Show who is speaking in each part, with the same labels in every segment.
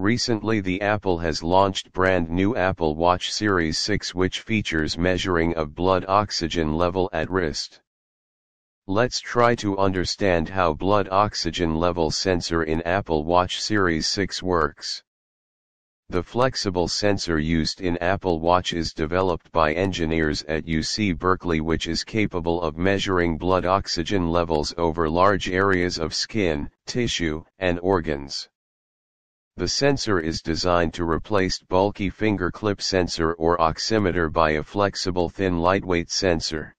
Speaker 1: Recently the Apple has launched brand new Apple Watch Series 6 which features measuring of blood oxygen level at wrist. Let's try to understand how blood oxygen level sensor in Apple Watch Series 6 works. The flexible sensor used in Apple Watch is developed by engineers at UC Berkeley which is capable of measuring blood oxygen levels over large areas of skin, tissue, and organs. The sensor is designed to replace bulky finger clip sensor or oximeter by a flexible thin lightweight sensor.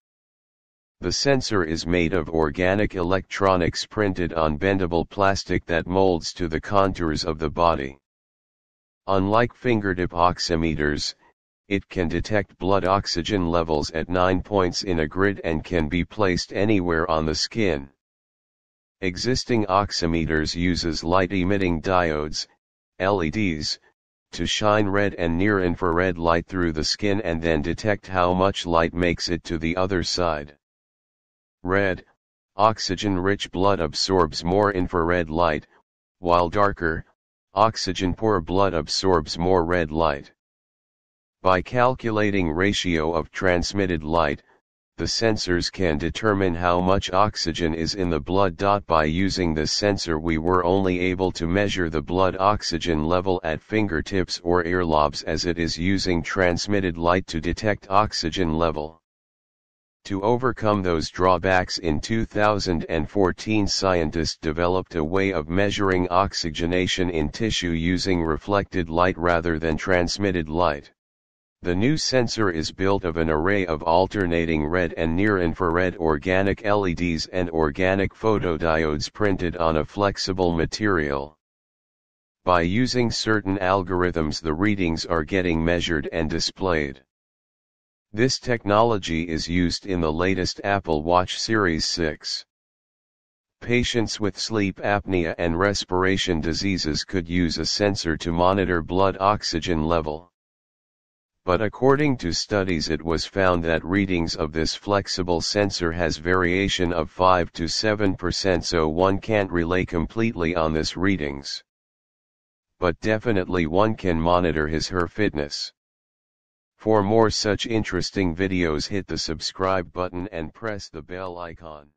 Speaker 1: The sensor is made of organic electronics printed on bendable plastic that molds to the contours of the body. Unlike fingertip oximeters, it can detect blood oxygen levels at 9 points in a grid and can be placed anywhere on the skin. Existing oximeters uses light emitting diodes, LEDs, to shine red and near infrared light through the skin and then detect how much light makes it to the other side. Red, oxygen-rich blood absorbs more infrared light, while darker, oxygen-poor blood absorbs more red light. By calculating ratio of transmitted light, the sensors can determine how much oxygen is in the blood. By using the sensor we were only able to measure the blood oxygen level at fingertips or earlobes as it is using transmitted light to detect oxygen level. To overcome those drawbacks in 2014 scientists developed a way of measuring oxygenation in tissue using reflected light rather than transmitted light. The new sensor is built of an array of alternating red and near-infrared organic LEDs and organic photodiodes printed on a flexible material. By using certain algorithms the readings are getting measured and displayed. This technology is used in the latest Apple Watch Series 6. Patients with sleep apnea and respiration diseases could use a sensor to monitor blood oxygen level but according to studies it was found that readings of this flexible sensor has variation of 5 to 7% so one can't rely completely on this readings. But definitely one can monitor his her fitness. For more such interesting videos hit the subscribe button and press the bell icon.